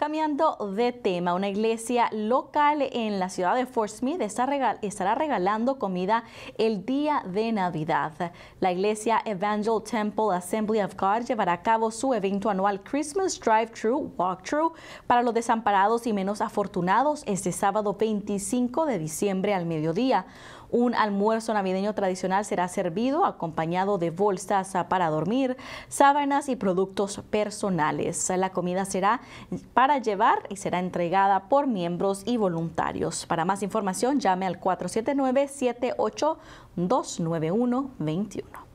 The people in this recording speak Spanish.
Cambiando de tema, una iglesia local en la ciudad de Fort Smith estará regalando comida el día de Navidad. La iglesia Evangel Temple Assembly of God llevará a cabo su evento anual Christmas Drive-Thru Walk-Thru para los desamparados y menos afortunados este sábado 25 de diciembre al mediodía. Un almuerzo navideño tradicional será servido acompañado de bolsas para dormir, sábanas y productos personales. La comida será para llevar y será entregada por miembros y voluntarios. Para más información, llame al 479 782